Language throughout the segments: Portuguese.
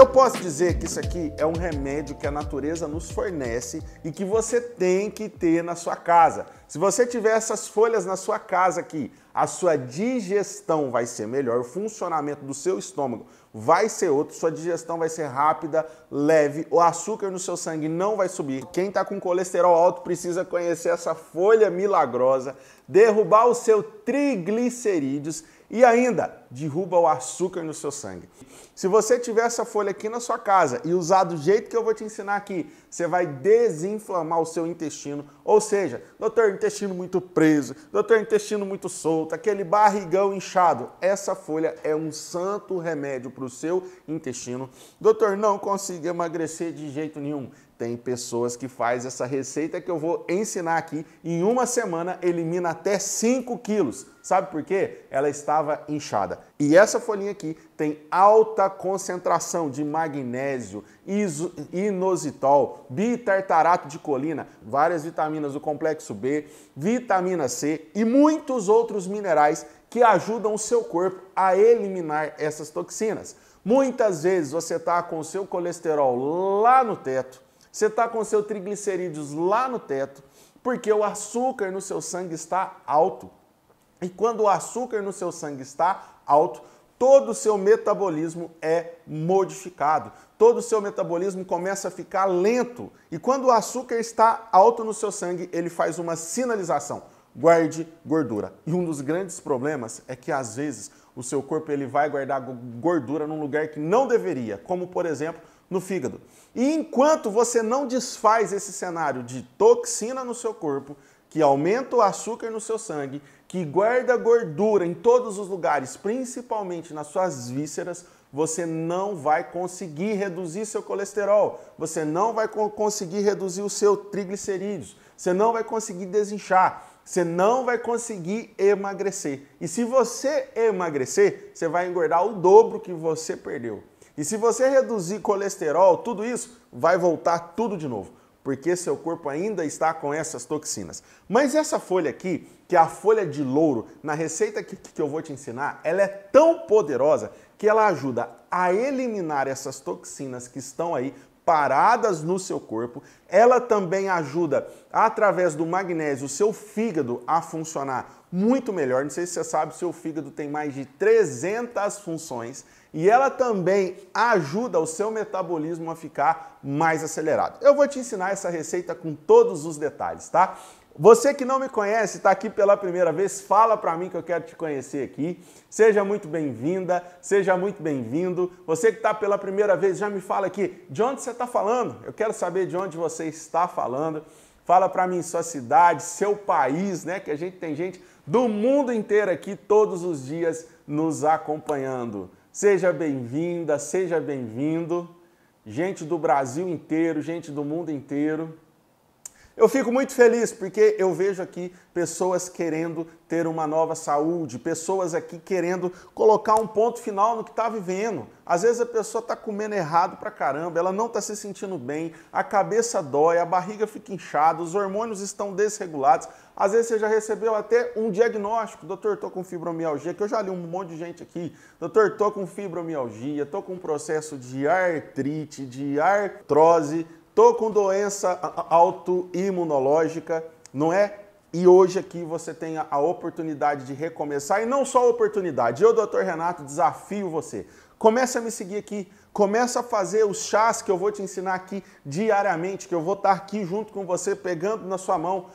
Eu posso dizer que isso aqui é um remédio que a natureza nos fornece e que você tem que ter na sua casa. Se você tiver essas folhas na sua casa aqui, a sua digestão vai ser melhor, o funcionamento do seu estômago vai ser outro, sua digestão vai ser rápida, leve, o açúcar no seu sangue não vai subir. Quem está com colesterol alto precisa conhecer essa folha milagrosa, derrubar o seu triglicerídeos e ainda derruba o açúcar no seu sangue. Se você tiver essa folha aqui na sua casa e usar do jeito que eu vou te ensinar aqui, você vai desinflamar o seu intestino. Ou seja, doutor, intestino muito preso, doutor, intestino muito solto, aquele barrigão inchado. Essa folha é um santo remédio para o seu intestino. Doutor, não consigo emagrecer de jeito nenhum tem pessoas que faz essa receita que eu vou ensinar aqui. Em uma semana elimina até 5 quilos. Sabe por quê? Ela estava inchada. E essa folhinha aqui tem alta concentração de magnésio, iso, inositol, bitartarato de colina, várias vitaminas do complexo B, vitamina C e muitos outros minerais que ajudam o seu corpo a eliminar essas toxinas. Muitas vezes você está com o seu colesterol lá no teto, você está com seu triglicerídeos lá no teto, porque o açúcar no seu sangue está alto. E quando o açúcar no seu sangue está alto, todo o seu metabolismo é modificado. Todo o seu metabolismo começa a ficar lento. E quando o açúcar está alto no seu sangue, ele faz uma sinalização: guarde gordura. E um dos grandes problemas é que às vezes o seu corpo ele vai guardar gordura num lugar que não deveria, como por exemplo, no fígado. E enquanto você não desfaz esse cenário de toxina no seu corpo, que aumenta o açúcar no seu sangue, que guarda gordura em todos os lugares, principalmente nas suas vísceras, você não vai conseguir reduzir seu colesterol, você não vai conseguir reduzir o seu triglicerídeos, você não vai conseguir desinchar, você não vai conseguir emagrecer. E se você emagrecer, você vai engordar o dobro que você perdeu. E se você reduzir colesterol, tudo isso, vai voltar tudo de novo, porque seu corpo ainda está com essas toxinas. Mas essa folha aqui, que é a folha de louro, na receita que, que eu vou te ensinar, ela é tão poderosa que ela ajuda a eliminar essas toxinas que estão aí paradas no seu corpo. Ela também ajuda, através do magnésio, o seu fígado a funcionar muito melhor. Não sei se você sabe, seu fígado tem mais de 300 funções e ela também ajuda o seu metabolismo a ficar mais acelerado. Eu vou te ensinar essa receita com todos os detalhes, tá? Você que não me conhece, está aqui pela primeira vez, fala para mim que eu quero te conhecer aqui. Seja muito bem-vinda, seja muito bem-vindo. Você que está pela primeira vez, já me fala aqui de onde você está falando. Eu quero saber de onde você está falando. Fala para mim sua cidade, seu país, né? Que a gente tem gente do mundo inteiro aqui todos os dias nos acompanhando. Seja bem-vinda, seja bem-vindo. Gente do Brasil inteiro, gente do mundo inteiro. Eu fico muito feliz porque eu vejo aqui pessoas querendo ter uma nova saúde, pessoas aqui querendo colocar um ponto final no que está vivendo. Às vezes a pessoa está comendo errado pra caramba, ela não está se sentindo bem, a cabeça dói, a barriga fica inchada, os hormônios estão desregulados. Às vezes você já recebeu até um diagnóstico, doutor, estou com fibromialgia, que eu já li um monte de gente aqui. Doutor, estou com fibromialgia, estou com um processo de artrite, de artrose Estou com doença autoimunológica, não é? E hoje aqui você tem a oportunidade de recomeçar, e não só a oportunidade. Eu, doutor Renato, desafio você. Começa a me seguir aqui, começa a fazer os chás que eu vou te ensinar aqui diariamente, que eu vou estar aqui junto com você, pegando na sua mão.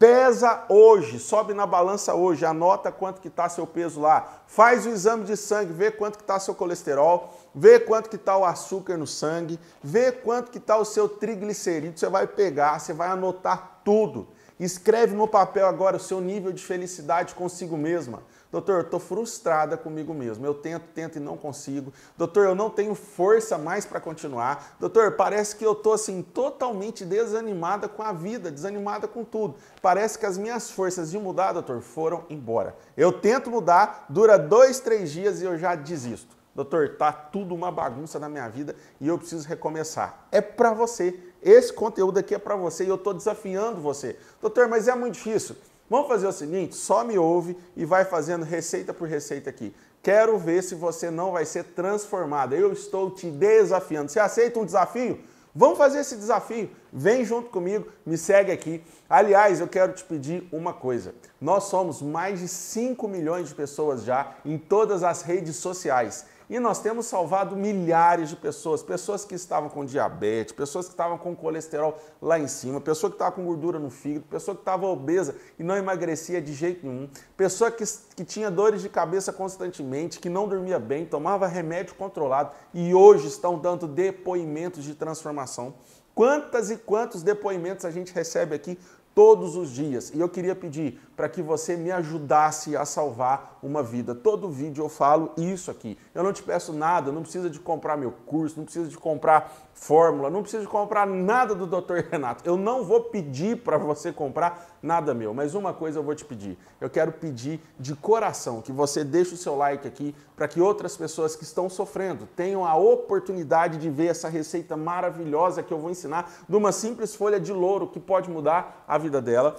Pesa hoje, sobe na balança hoje, anota quanto que está seu peso lá, faz o exame de sangue, vê quanto que está seu colesterol, vê quanto que está o açúcar no sangue, vê quanto que está o seu triglicerídeo, você vai pegar, você vai anotar tudo. Escreve no papel agora o seu nível de felicidade consigo mesma. Doutor, eu estou frustrada comigo mesmo. Eu tento, tento e não consigo. Doutor, eu não tenho força mais para continuar. Doutor, parece que eu estou assim totalmente desanimada com a vida, desanimada com tudo. Parece que as minhas forças de mudar, doutor, foram embora. Eu tento mudar, dura dois, três dias e eu já desisto. Doutor, tá tudo uma bagunça na minha vida e eu preciso recomeçar. É para você. Esse conteúdo aqui é para você e eu estou desafiando você. Doutor, mas é muito difícil. Vamos fazer o seguinte, só me ouve e vai fazendo receita por receita aqui. Quero ver se você não vai ser transformado. Eu estou te desafiando. Você aceita um desafio? Vamos fazer esse desafio. Vem junto comigo, me segue aqui. Aliás, eu quero te pedir uma coisa. Nós somos mais de 5 milhões de pessoas já em todas as redes sociais. E nós temos salvado milhares de pessoas, pessoas que estavam com diabetes, pessoas que estavam com colesterol lá em cima, pessoa que estava com gordura no fígado, pessoa que estava obesa e não emagrecia de jeito nenhum, pessoa que, que tinha dores de cabeça constantemente, que não dormia bem, tomava remédio controlado e hoje estão dando depoimentos de transformação. Quantas e quantos depoimentos a gente recebe aqui todos os dias. E eu queria pedir para que você me ajudasse a salvar uma vida. Todo vídeo eu falo isso aqui. Eu não te peço nada, não precisa de comprar meu curso, não precisa de comprar fórmula, não preciso comprar nada do Dr. Renato. Eu não vou pedir para você comprar nada meu, mas uma coisa eu vou te pedir. Eu quero pedir de coração que você deixe o seu like aqui para que outras pessoas que estão sofrendo tenham a oportunidade de ver essa receita maravilhosa que eu vou ensinar de uma simples folha de louro que pode mudar a vida dela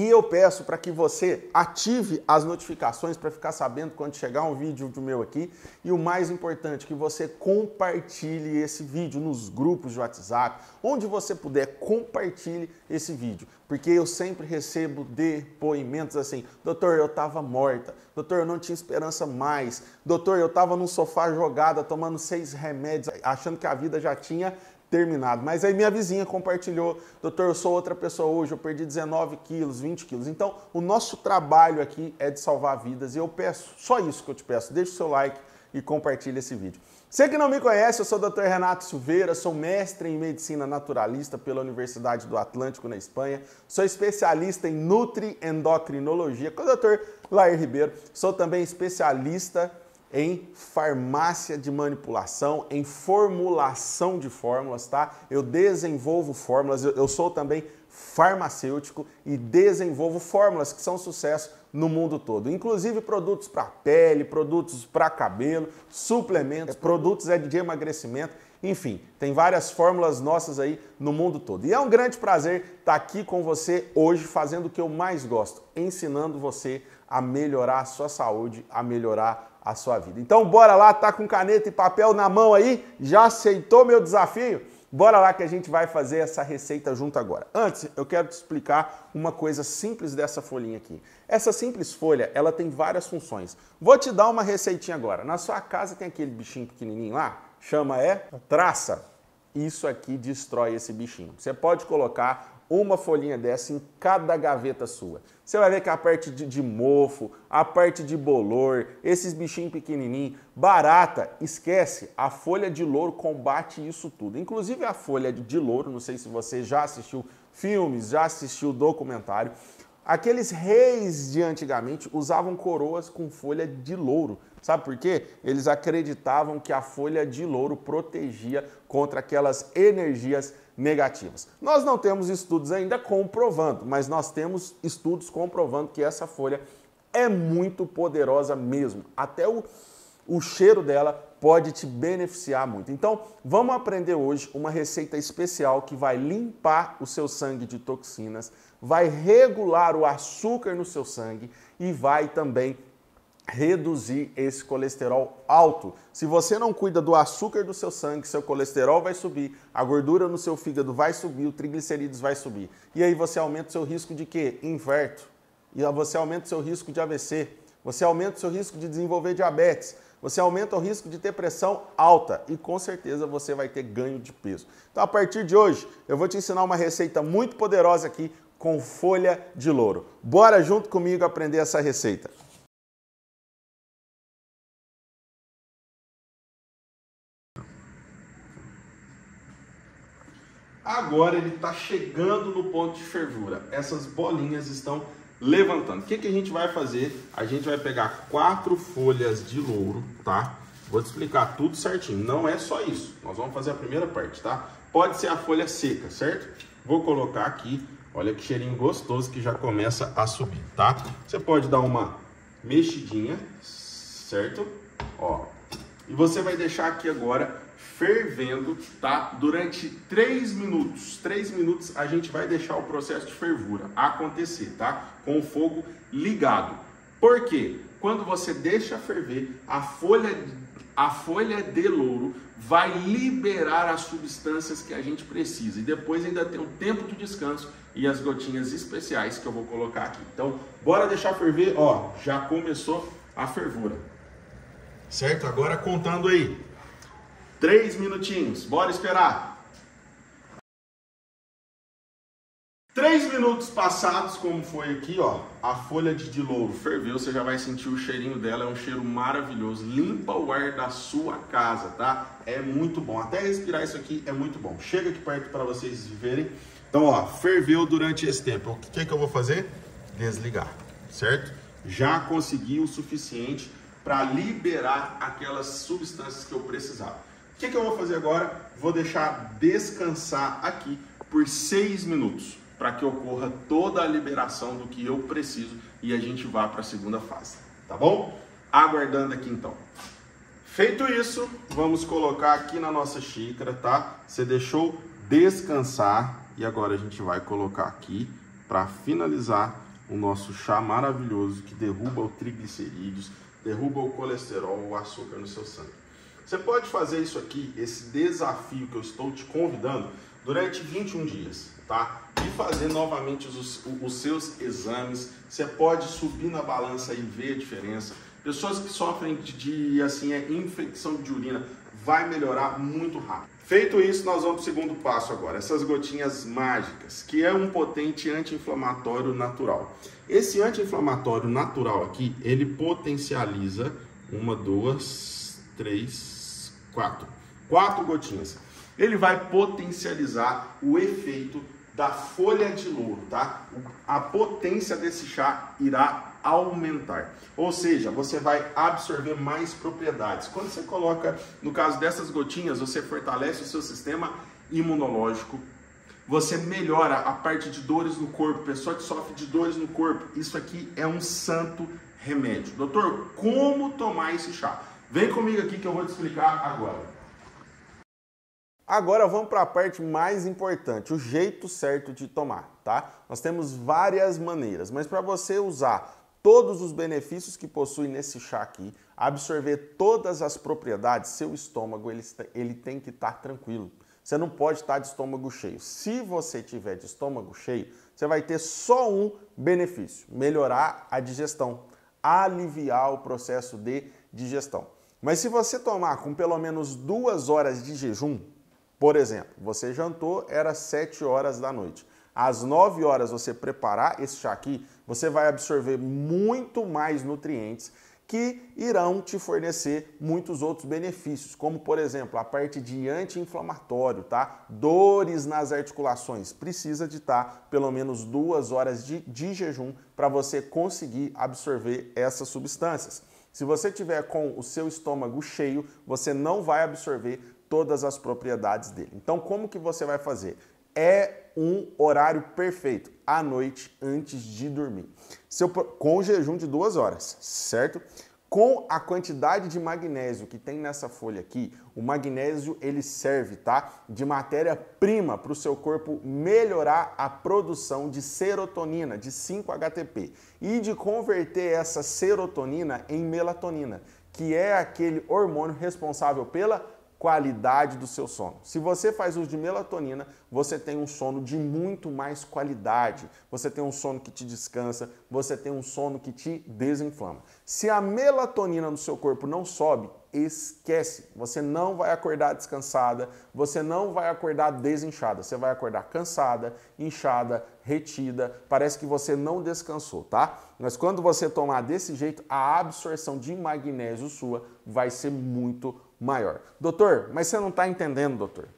e eu peço para que você ative as notificações para ficar sabendo quando chegar um vídeo do meu aqui. E o mais importante, que você compartilhe esse vídeo nos grupos de WhatsApp, onde você puder, compartilhe esse vídeo. Porque eu sempre recebo depoimentos assim: doutor, eu estava morta, doutor, eu não tinha esperança mais, doutor, eu estava num sofá jogada, tomando seis remédios, achando que a vida já tinha terminado. Mas aí minha vizinha compartilhou, doutor, eu sou outra pessoa hoje, eu perdi 19 quilos, 20 quilos. Então, o nosso trabalho aqui é de salvar vidas e eu peço só isso que eu te peço. Deixa o seu like e compartilha esse vídeo. Você que não me conhece, eu sou o Dr. Renato Silveira, sou mestre em medicina naturalista pela Universidade do Atlântico, na Espanha, sou especialista em nutriendocrinologia com o Dr. Lair Ribeiro, sou também especialista em farmácia de manipulação, em formulação de fórmulas, tá? Eu desenvolvo fórmulas, eu sou também farmacêutico e desenvolvo fórmulas que são sucesso no mundo todo, inclusive produtos para pele, produtos para cabelo, suplementos, é produtos é de emagrecimento, enfim, tem várias fórmulas nossas aí no mundo todo. E é um grande prazer estar tá aqui com você hoje fazendo o que eu mais gosto, ensinando você a melhorar a sua saúde, a melhorar a sua vida. Então bora lá, tá com caneta e papel na mão aí? Já aceitou meu desafio? Bora lá que a gente vai fazer essa receita junto agora. Antes, eu quero te explicar uma coisa simples dessa folhinha aqui. Essa simples folha, ela tem várias funções. Vou te dar uma receitinha agora. Na sua casa tem aquele bichinho pequenininho lá? Chama é traça. Isso aqui destrói esse bichinho. Você pode colocar uma folhinha dessa em cada gaveta sua. Você vai ver que a parte de, de mofo, a parte de bolor, esses bichinhos pequenininhos, barata, esquece, a folha de louro combate isso tudo. Inclusive a folha de louro, não sei se você já assistiu filmes, já assistiu documentário, Aqueles reis de antigamente usavam coroas com folha de louro. Sabe por quê? Eles acreditavam que a folha de louro protegia contra aquelas energias negativas. Nós não temos estudos ainda comprovando, mas nós temos estudos comprovando que essa folha é muito poderosa mesmo. Até o, o cheiro dela pode te beneficiar muito. Então, vamos aprender hoje uma receita especial que vai limpar o seu sangue de toxinas, vai regular o açúcar no seu sangue e vai também reduzir esse colesterol alto. Se você não cuida do açúcar do seu sangue, seu colesterol vai subir, a gordura no seu fígado vai subir, o triglicerídeos vai subir. E aí você aumenta o seu risco de quê? Inverto. E você aumenta o seu risco de AVC, você aumenta o seu risco de desenvolver diabetes, você aumenta o risco de ter pressão alta e com certeza você vai ter ganho de peso. Então a partir de hoje, eu vou te ensinar uma receita muito poderosa aqui com folha de louro. Bora junto comigo aprender essa receita. Agora ele está chegando no ponto de fervura. Essas bolinhas estão levantando. O que, que a gente vai fazer? A gente vai pegar quatro folhas de louro, tá? Vou te explicar tudo certinho. Não é só isso. Nós vamos fazer a primeira parte, tá? Pode ser a folha seca, certo? Vou colocar aqui. Olha que cheirinho gostoso que já começa a subir, tá? Você pode dar uma mexidinha, certo? Ó. E você vai deixar aqui agora fervendo, tá? Durante 3 minutos. três minutos a gente vai deixar o processo de fervura acontecer, tá? Com o fogo ligado. Por quê? Quando você deixa ferver, a folha a folha de louro vai liberar as substâncias que a gente precisa. E depois ainda tem um tempo de descanso e as gotinhas especiais que eu vou colocar aqui. Então, bora deixar ferver, ó, já começou a fervura. Certo? Agora contando aí. Três minutinhos, bora esperar. Três minutos passados, como foi aqui, ó, a folha de, de louro ferveu, você já vai sentir o cheirinho dela, é um cheiro maravilhoso, limpa o ar da sua casa, tá? É muito bom, até respirar isso aqui é muito bom. Chega aqui perto para vocês verem. Então, ó, ferveu durante esse tempo, o que, que é eu vou fazer? Desligar, certo? Já consegui o suficiente para liberar aquelas substâncias que eu precisava. O que, que eu vou fazer agora? Vou deixar descansar aqui por seis minutos para que ocorra toda a liberação do que eu preciso e a gente vá para a segunda fase, tá bom? Aguardando aqui então. Feito isso, vamos colocar aqui na nossa xícara, tá? Você deixou descansar e agora a gente vai colocar aqui para finalizar o nosso chá maravilhoso que derruba o triglicerídeos, derruba o colesterol, o açúcar no seu sangue. Você pode fazer isso aqui, esse desafio que eu estou te convidando, durante 21 dias, tá? E fazer novamente os, os seus exames. Você pode subir na balança e ver a diferença. Pessoas que sofrem de, de assim, é, infecção de urina vai melhorar muito rápido. Feito isso, nós vamos para o segundo passo agora, essas gotinhas mágicas, que é um potente anti-inflamatório natural. Esse anti-inflamatório natural aqui, ele potencializa uma, duas, três, Quatro. Quatro gotinhas. Ele vai potencializar o efeito da folha de louro, tá? A potência desse chá irá aumentar. Ou seja, você vai absorver mais propriedades. Quando você coloca, no caso dessas gotinhas, você fortalece o seu sistema imunológico, você melhora a parte de dores no corpo, pessoa que sofre de dores no corpo, isso aqui é um santo remédio. Doutor, como tomar esse chá? Vem comigo aqui que eu vou te explicar agora. Agora vamos para a parte mais importante, o jeito certo de tomar, tá? Nós temos várias maneiras, mas para você usar todos os benefícios que possui nesse chá aqui, absorver todas as propriedades, seu estômago ele, ele tem que estar tá tranquilo. Você não pode estar tá de estômago cheio. Se você tiver de estômago cheio, você vai ter só um benefício: melhorar a digestão, aliviar o processo de digestão. Mas se você tomar com pelo menos duas horas de jejum, por exemplo, você jantou, era 7 horas da noite. Às 9 horas você preparar esse chá aqui, você vai absorver muito mais nutrientes que irão te fornecer muitos outros benefícios, como por exemplo a parte de anti-inflamatório, tá? Dores nas articulações. Precisa de estar tá pelo menos duas horas de, de jejum para você conseguir absorver essas substâncias. Se você tiver com o seu estômago cheio, você não vai absorver todas as propriedades dele. Então, como que você vai fazer? É um horário perfeito, à noite antes de dormir. Seu, com jejum de duas horas, certo? com a quantidade de magnésio que tem nessa folha aqui, o magnésio ele serve, tá, de matéria-prima para o seu corpo melhorar a produção de serotonina, de 5-HTP, e de converter essa serotonina em melatonina, que é aquele hormônio responsável pela qualidade do seu sono. Se você faz uso de melatonina, você tem um sono de muito mais qualidade. Você tem um sono que te descansa, você tem um sono que te desinflama. Se a melatonina no seu corpo não sobe, esquece. Você não vai acordar descansada, você não vai acordar desinchada, você vai acordar cansada, inchada, retida, parece que você não descansou, tá? Mas quando você tomar desse jeito, a absorção de magnésio sua vai ser muito maior. Doutor, mas você não está entendendo, doutor.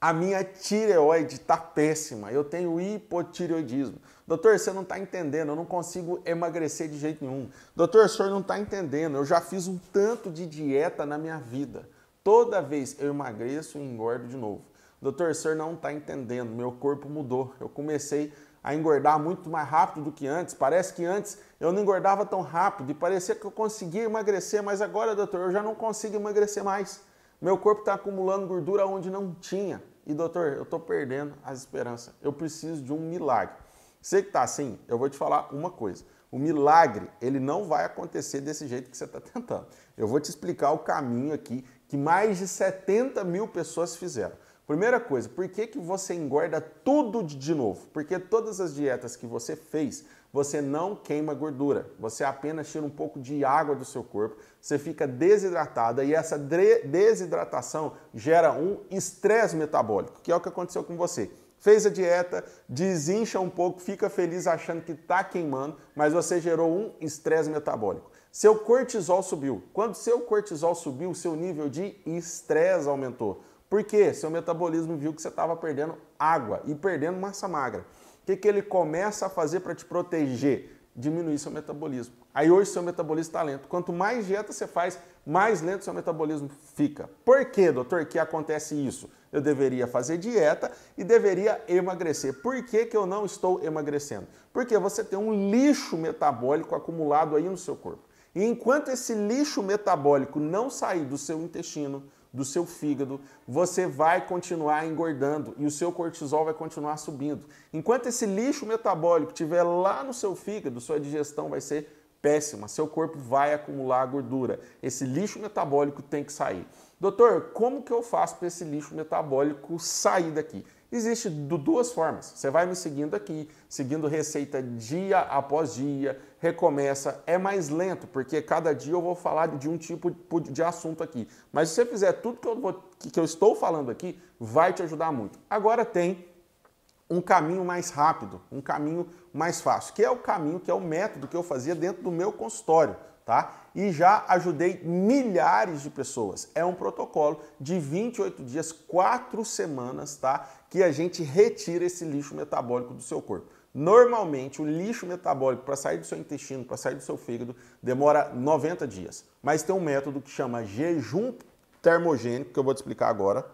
A minha tireoide está péssima, eu tenho hipotireoidismo. Doutor, você não está entendendo, eu não consigo emagrecer de jeito nenhum. Doutor, o senhor não está entendendo, eu já fiz um tanto de dieta na minha vida. Toda vez eu emagreço e engordo de novo. Doutor, o senhor não está entendendo, meu corpo mudou. Eu comecei a engordar muito mais rápido do que antes. Parece que antes eu não engordava tão rápido e parecia que eu conseguia emagrecer, mas agora, doutor, eu já não consigo emagrecer mais. Meu corpo está acumulando gordura onde não tinha. E, doutor, eu estou perdendo as esperanças. Eu preciso de um milagre. Você que está assim, eu vou te falar uma coisa. O milagre, ele não vai acontecer desse jeito que você está tentando. Eu vou te explicar o caminho aqui que mais de 70 mil pessoas fizeram. Primeira coisa, por que, que você engorda tudo de novo? Porque todas as dietas que você fez, você não queima gordura, você apenas tira um pouco de água do seu corpo, você fica desidratada e essa desidratação gera um estresse metabólico, que é o que aconteceu com você. Fez a dieta, desincha um pouco, fica feliz achando que está queimando, mas você gerou um estresse metabólico. Seu cortisol subiu. Quando seu cortisol subiu, seu nível de estresse aumentou. Porque seu metabolismo viu que você estava perdendo água e perdendo massa magra. O que, que ele começa a fazer para te proteger? Diminuir seu metabolismo. Aí hoje seu metabolismo está lento. Quanto mais dieta você faz, mais lento seu metabolismo fica. Por que, doutor, que acontece isso? Eu deveria fazer dieta e deveria emagrecer. Por que, que eu não estou emagrecendo? Porque você tem um lixo metabólico acumulado aí no seu corpo. E enquanto esse lixo metabólico não sair do seu intestino, do seu fígado, você vai continuar engordando e o seu cortisol vai continuar subindo. Enquanto esse lixo metabólico estiver lá no seu fígado, sua digestão vai ser péssima, seu corpo vai acumular gordura. Esse lixo metabólico tem que sair. Doutor, como que eu faço para esse lixo metabólico sair daqui? Existe duas formas. Você vai me seguindo aqui, seguindo receita dia após dia, recomeça. É mais lento, porque cada dia eu vou falar de um tipo de assunto aqui. Mas se você fizer tudo que eu, vou, que eu estou falando aqui, vai te ajudar muito. Agora tem um caminho mais rápido, um caminho mais fácil, que é o caminho, que é o método que eu fazia dentro do meu consultório, tá? E já ajudei milhares de pessoas. É um protocolo de 28 dias, 4 semanas, tá? Que a gente retira esse lixo metabólico do seu corpo. Normalmente, o lixo metabólico para sair do seu intestino, para sair do seu fígado, demora 90 dias. Mas tem um método que chama jejum termogênico, que eu vou te explicar agora,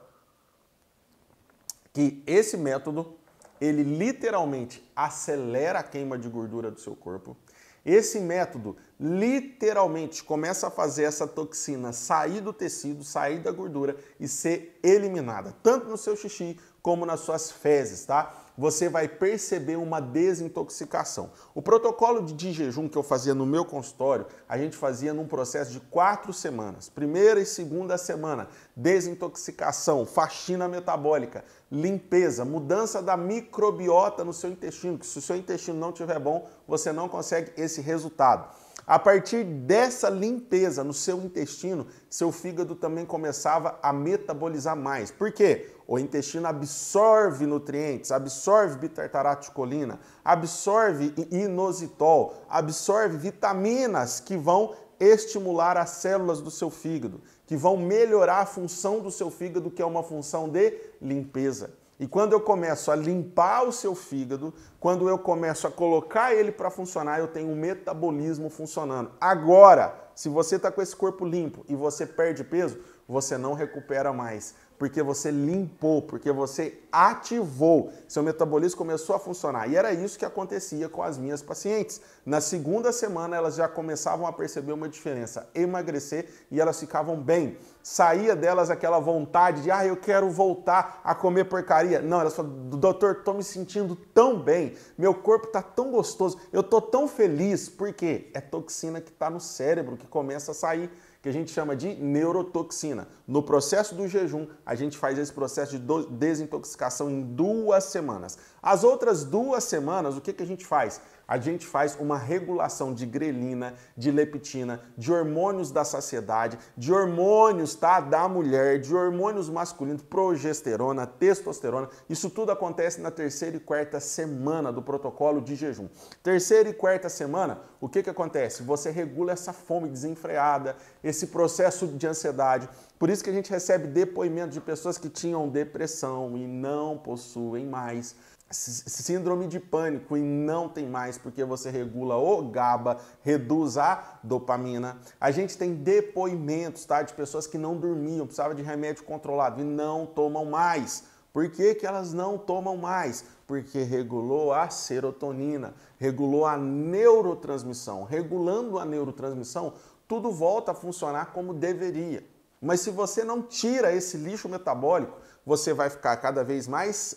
que esse método, ele literalmente acelera a queima de gordura do seu corpo. Esse método literalmente começa a fazer essa toxina sair do tecido, sair da gordura e ser eliminada, tanto no seu xixi como nas suas fezes, tá? você vai perceber uma desintoxicação. O protocolo de jejum que eu fazia no meu consultório, a gente fazia num processo de quatro semanas. Primeira e segunda semana, desintoxicação, faxina metabólica, limpeza, mudança da microbiota no seu intestino, que se o seu intestino não estiver bom, você não consegue esse resultado. A partir dessa limpeza no seu intestino, seu fígado também começava a metabolizar mais. Por quê? O intestino absorve nutrientes, absorve de colina, absorve inositol, absorve vitaminas que vão estimular as células do seu fígado, que vão melhorar a função do seu fígado, que é uma função de limpeza. E quando eu começo a limpar o seu fígado, quando eu começo a colocar ele para funcionar, eu tenho o um metabolismo funcionando. Agora, se você está com esse corpo limpo e você perde peso, você não recupera mais porque você limpou, porque você ativou. Seu metabolismo começou a funcionar. E era isso que acontecia com as minhas pacientes. Na segunda semana, elas já começavam a perceber uma diferença, emagrecer e elas ficavam bem. Saía delas aquela vontade de, ah, eu quero voltar a comer porcaria. Não, elas falavam, doutor, tô me sentindo tão bem, meu corpo tá tão gostoso, eu tô tão feliz. Por quê? É toxina que está no cérebro que começa a sair que a gente chama de neurotoxina. No processo do jejum, a gente faz esse processo de desintoxicação em duas semanas. As outras duas semanas, o que, que a gente faz? A gente faz uma regulação de grelina, de leptina, de hormônios da saciedade, de hormônios tá, da mulher, de hormônios masculinos, progesterona, testosterona. Isso tudo acontece na terceira e quarta semana do protocolo de jejum. Terceira e quarta semana, o que, que acontece? Você regula essa fome desenfreada, esse processo de ansiedade. Por isso que a gente recebe depoimentos de pessoas que tinham depressão e não possuem mais síndrome de pânico e não tem mais porque você regula o GABA, reduz a dopamina. A gente tem depoimentos, tá, de pessoas que não dormiam, precisavam de remédio controlado e não tomam mais. Por que, que elas não tomam mais? Porque regulou a serotonina, regulou a neurotransmissão. Regulando a neurotransmissão, tudo volta a funcionar como deveria. Mas se você não tira esse lixo metabólico, você vai ficar cada vez mais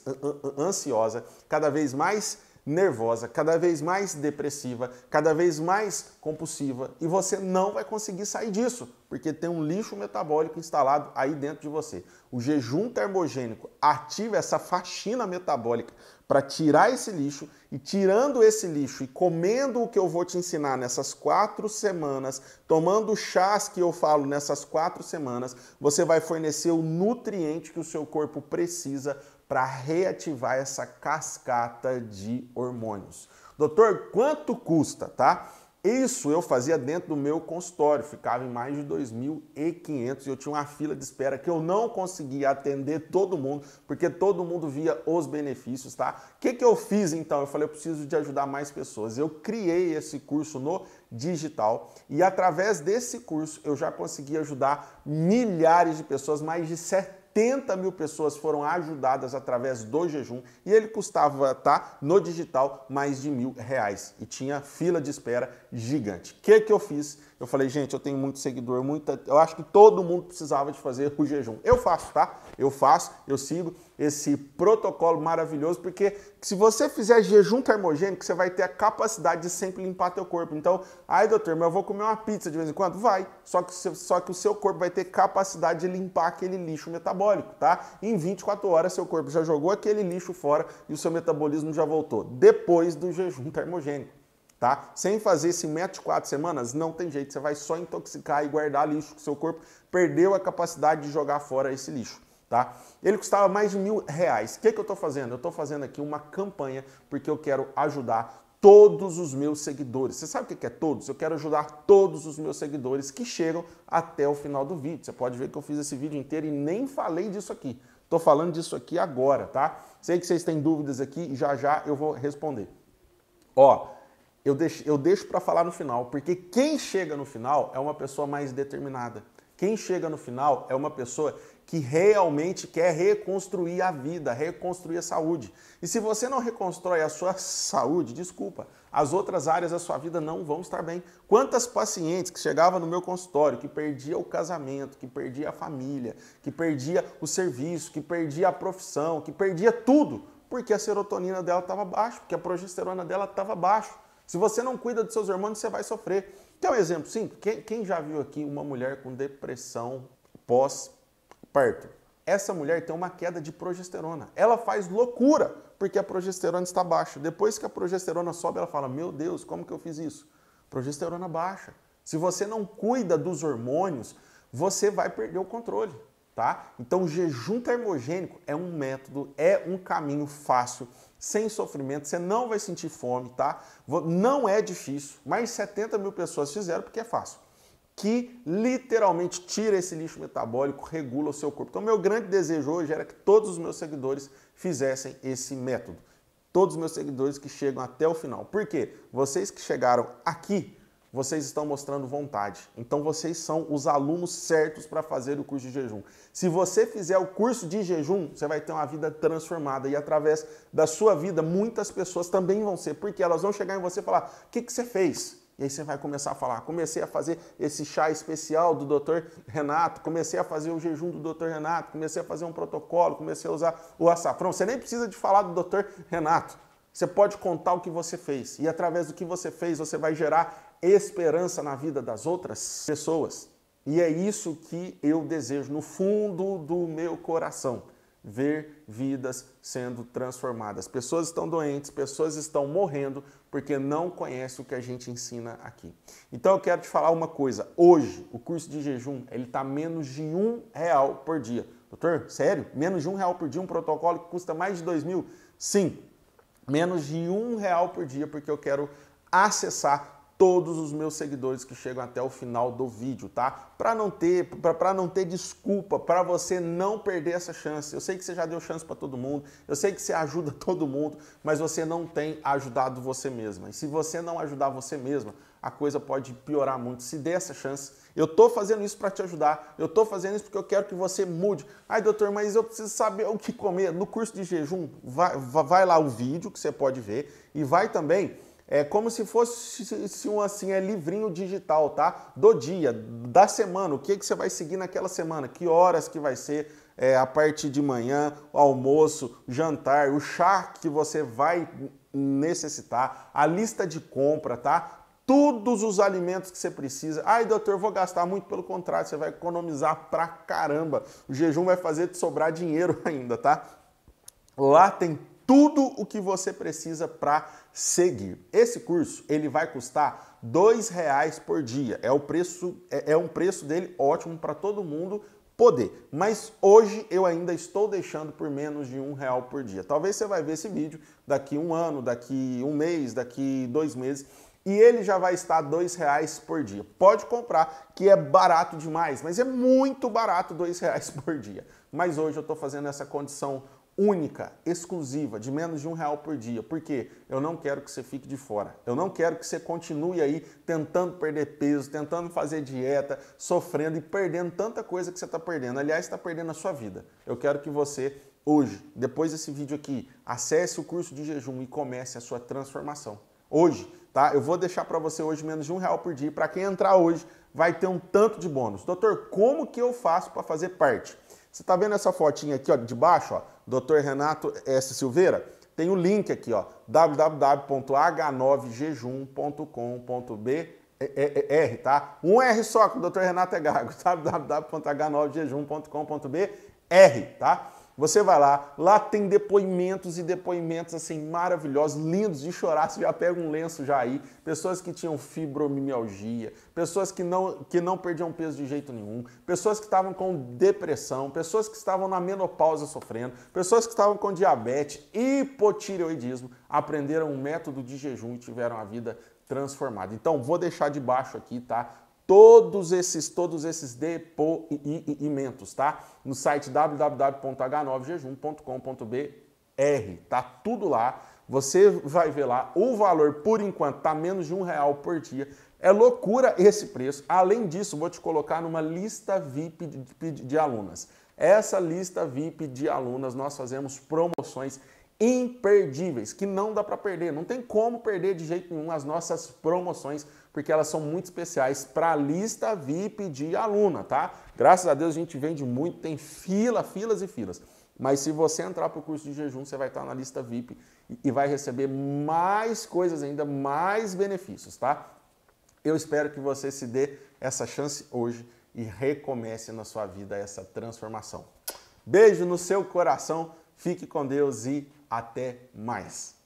ansiosa, cada vez mais nervosa, cada vez mais depressiva, cada vez mais compulsiva e você não vai conseguir sair disso, porque tem um lixo metabólico instalado aí dentro de você. O jejum termogênico ativa essa faxina metabólica para tirar esse lixo e tirando esse lixo e comendo o que eu vou te ensinar nessas quatro semanas, tomando chás que eu falo nessas quatro semanas, você vai fornecer o nutriente que o seu corpo precisa para reativar essa cascata de hormônios. Doutor, quanto custa, tá? Isso eu fazia dentro do meu consultório, ficava em mais de 2.500 e eu tinha uma fila de espera que eu não conseguia atender todo mundo, porque todo mundo via os benefícios, tá? O que, que eu fiz então? Eu falei, eu preciso de ajudar mais pessoas. Eu criei esse curso no digital e através desse curso eu já consegui ajudar milhares de pessoas, mais de 70 70 mil pessoas foram ajudadas através do jejum e ele custava, tá, no digital, mais de mil reais. E tinha fila de espera gigante. O que, que eu fiz? Eu falei, gente, eu tenho muito seguidor, muita. Eu acho que todo mundo precisava de fazer o jejum. Eu faço, tá? Eu faço, eu sigo esse protocolo maravilhoso, porque se você fizer jejum termogênico, você vai ter a capacidade de sempre limpar teu corpo. Então, ai doutor, mas eu vou comer uma pizza de vez em quando? Vai. Só que, só que o seu corpo vai ter capacidade de limpar aquele lixo metabólico, tá? Em 24 horas, seu corpo já jogou aquele lixo fora e o seu metabolismo já voltou. Depois do jejum termogênico tá? Sem fazer esse método de quatro semanas, não tem jeito, você vai só intoxicar e guardar lixo, que seu corpo perdeu a capacidade de jogar fora esse lixo. Tá? Ele custava mais de mil reais. O que, que eu estou fazendo? Eu estou fazendo aqui uma campanha porque eu quero ajudar todos os meus seguidores. Você sabe o que é todos? Eu quero ajudar todos os meus seguidores que chegam até o final do vídeo. Você pode ver que eu fiz esse vídeo inteiro e nem falei disso aqui. Estou falando disso aqui agora, tá? Sei que vocês têm dúvidas aqui, já já eu vou responder. Ó, eu deixo, eu deixo para falar no final, porque quem chega no final é uma pessoa mais determinada. Quem chega no final é uma pessoa que realmente quer reconstruir a vida, reconstruir a saúde. E se você não reconstrói a sua saúde, desculpa, as outras áreas da sua vida não vão estar bem. Quantas pacientes que chegavam no meu consultório que perdia o casamento, que perdia a família, que perdia o serviço, que perdia a profissão, que perdia tudo, porque a serotonina dela estava baixa, porque a progesterona dela estava baixa. Se você não cuida dos seus hormônios, você vai sofrer. Quer um exemplo simples? Quem, quem já viu aqui uma mulher com depressão pós-parto? Essa mulher tem uma queda de progesterona. Ela faz loucura porque a progesterona está baixa. Depois que a progesterona sobe, ela fala: Meu Deus, como que eu fiz isso? Progesterona baixa. Se você não cuida dos hormônios, você vai perder o controle, tá? Então, jejum termogênico é um método, é um caminho fácil sem sofrimento, você não vai sentir fome, tá? Não é difícil, mas 70 mil pessoas fizeram porque é fácil. Que literalmente tira esse lixo metabólico, regula o seu corpo. Então, meu grande desejo hoje era que todos os meus seguidores fizessem esse método. Todos os meus seguidores que chegam até o final. Por quê? Vocês que chegaram aqui vocês estão mostrando vontade. Então vocês são os alunos certos para fazer o curso de jejum. Se você fizer o curso de jejum, você vai ter uma vida transformada e através da sua vida muitas pessoas também vão ser, porque elas vão chegar em você e falar: "O que que você fez?" E aí você vai começar a falar: "Comecei a fazer esse chá especial do Dr. Renato, comecei a fazer o jejum do Dr. Renato, comecei a fazer um protocolo, comecei a usar o açafrão". Você nem precisa de falar do Dr. Renato. Você pode contar o que você fez e através do que você fez você vai gerar esperança na vida das outras pessoas. E é isso que eu desejo no fundo do meu coração ver vidas sendo transformadas. Pessoas estão doentes, pessoas estão morrendo porque não conhecem o que a gente ensina aqui. Então eu quero te falar uma coisa. Hoje o curso de jejum ele está menos de um real por dia. Doutor, sério? Menos de um real por dia um protocolo que custa mais de dois mil? Sim, menos de um real por dia porque eu quero acessar todos os meus seguidores que chegam até o final do vídeo, tá? Para não ter para não ter desculpa, para você não perder essa chance. Eu sei que você já deu chance para todo mundo, eu sei que você ajuda todo mundo, mas você não tem ajudado você mesma. E se você não ajudar você mesma, a coisa pode piorar muito. Se der essa chance, eu tô fazendo isso para te ajudar. Eu tô fazendo isso porque eu quero que você mude. Ai, doutor, mas eu preciso saber o que comer. No curso de jejum, vai, vai lá o vídeo que você pode ver e vai também é como se fosse um assim, é livrinho digital, tá? Do dia, da semana, o que, que você vai seguir naquela semana, que horas que vai ser é, a parte de manhã, almoço, jantar, o chá que você vai necessitar, a lista de compra, tá? Todos os alimentos que você precisa. Ai, doutor, vou gastar muito, pelo contrário, você vai economizar pra caramba. O jejum vai fazer te sobrar dinheiro ainda, tá? Lá tem tudo o que você precisa para seguir. Esse curso ele vai custar dois reais por dia. É o preço é, é um preço dele ótimo para todo mundo poder. Mas hoje eu ainda estou deixando por menos de um real por dia. Talvez você vai ver esse vídeo daqui um ano, daqui um mês, daqui dois meses e ele já vai estar dois reais por dia. Pode comprar, que é barato demais, mas é muito barato dois reais por dia. Mas hoje eu estou fazendo essa condição única, exclusiva, de menos de um real por dia. Porque eu não quero que você fique de fora. Eu não quero que você continue aí tentando perder peso, tentando fazer dieta, sofrendo e perdendo tanta coisa que você está perdendo. Aliás, está perdendo a sua vida. Eu quero que você hoje, depois desse vídeo aqui, acesse o curso de jejum e comece a sua transformação. Hoje, tá? Eu vou deixar para você hoje menos de um real por dia. Para quem entrar hoje, vai ter um tanto de bônus. Doutor, como que eu faço para fazer parte? Você está vendo essa fotinha aqui ó, de baixo? Ó? Dr. Renato S. Silveira, tem o link aqui, ó, www.h9jejum.com.br, é, é, é tá? Um R só, que o Dr. Renato é gago, www.h9jejum.com.br, tá? Você vai lá, lá tem depoimentos e depoimentos assim maravilhosos, lindos de chorar, você já pega um lenço já aí. Pessoas que tinham fibromialgia, pessoas que não, que não perdiam peso de jeito nenhum, pessoas que estavam com depressão, pessoas que estavam na menopausa sofrendo, pessoas que estavam com diabetes, hipotireoidismo, aprenderam um método de jejum e tiveram a vida transformada. Então vou deixar de baixo aqui, tá? todos esses todos esses depoimentos, tá? No site www.h9jejum.com.br, tá tudo lá. Você vai ver lá. O valor por enquanto tá menos de um real por dia. É loucura esse preço. Além disso, vou te colocar numa lista VIP de, de, de alunas. Essa lista VIP de alunas nós fazemos promoções imperdíveis, que não dá para perder, não tem como perder de jeito nenhum as nossas promoções, porque elas são muito especiais para a lista VIP de aluna, tá? Graças a Deus a gente vende muito, tem fila, filas e filas. Mas se você entrar para o curso de jejum, você vai estar na lista VIP e vai receber mais coisas ainda, mais benefícios, tá? Eu espero que você se dê essa chance hoje e recomece na sua vida essa transformação. Beijo no seu coração, fique com Deus e até mais!